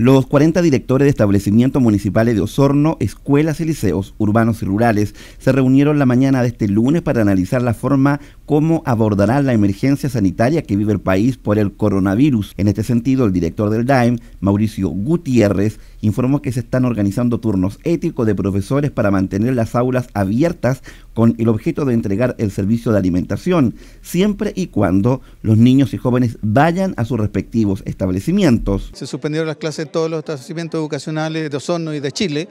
Los 40 directores de establecimientos municipales de Osorno, escuelas y liceos urbanos y rurales se reunieron la mañana de este lunes para analizar la forma cómo abordarán la emergencia sanitaria que vive el país por el coronavirus. En este sentido, el director del DAEM, Mauricio Gutiérrez, informó que se están organizando turnos éticos de profesores para mantener las aulas abiertas con el objeto de entregar el servicio de alimentación, siempre y cuando los niños y jóvenes vayan a sus respectivos establecimientos. Se suspendieron las clases en todos los establecimientos educacionales de Osorno y de Chile.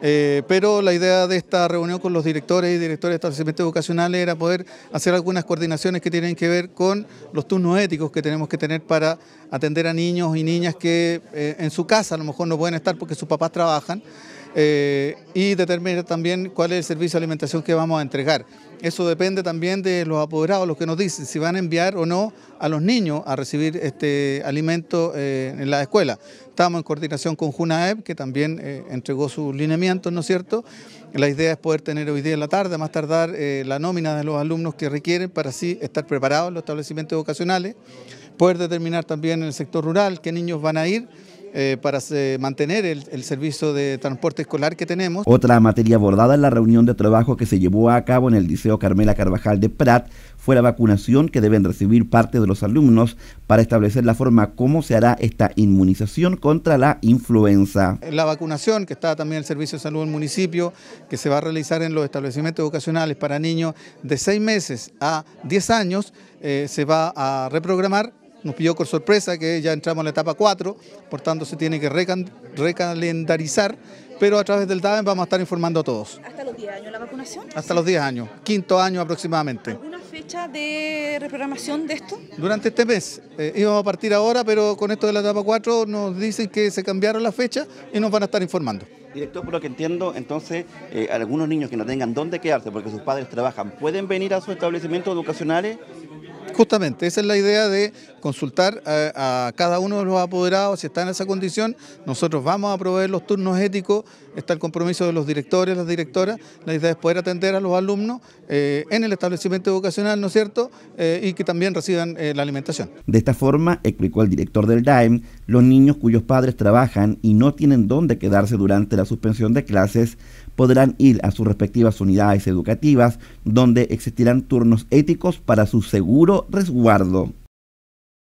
Eh, pero la idea de esta reunión con los directores y directores de establecimientos educacionales era poder hacer algunas coordinaciones que tienen que ver con los turnos éticos que tenemos que tener para atender a niños y niñas que eh, en su casa a lo mejor no pueden estar porque sus papás trabajan. Eh, y determinar también cuál es el servicio de alimentación que vamos a entregar. Eso depende también de los apoderados, los que nos dicen si van a enviar o no a los niños a recibir este alimento eh, en la escuela. Estamos en coordinación con Junaeb, que también eh, entregó sus lineamientos, ¿no es cierto? La idea es poder tener hoy día en la tarde, más tardar, la nómina de los alumnos que requieren para así estar preparados en los establecimientos vocacionales, poder determinar también en el sector rural qué niños van a ir eh, para mantener el, servicio de transporte escolar que tenemos. Otra materia abordada en la reunión de trabajo que se llevó a cabo en el Liceo Carmela Carvajal de Prat fue la vacunación que deben recibir parte de los alumnos para establecer la forma cómo se hará esta inmunización contra la influenza. La vacunación, que está también el Servicio de Salud del municipio, que se va a realizar en los establecimientos educacionales para niños de 6 meses a 10 años, eh, se va a reprogramar nos pilló con sorpresa que ya entramos en la etapa 4, por tanto se tiene que recalendarizar, pero a través del DAVEN vamos a estar informando a todos. ¿Hasta los 10 años la vacunación? Hasta los 10 años, quinto año aproximadamente. ¿Alguna fecha de reprogramación de esto? Durante este mes, eh, íbamos a partir ahora, pero con esto de la etapa 4 nos dicen que se cambiaron las fechas y nos van a estar informando. Director, por lo que entiendo, entonces, eh, algunos niños que no tengan dónde quedarse porque sus padres trabajan, ¿pueden venir a sus establecimientos educacionales? Justamente, esa es la idea de consultar eh, a, cada uno de los apoderados si está en esa condición. Nosotros vamos a proveer los turnos éticos, está el compromiso de los directores, las directoras, la idea es poder atender a los alumnos eh, en el establecimiento educacional, ¿no es cierto?, eh, y que también reciban la alimentación. De esta forma, explicó el director del DAEM, los niños cuyos padres trabajan y no tienen dónde quedarse durante la suspensión de clases podrán ir a sus respectivas unidades educativas donde existirán turnos éticos para su seguro resguardo.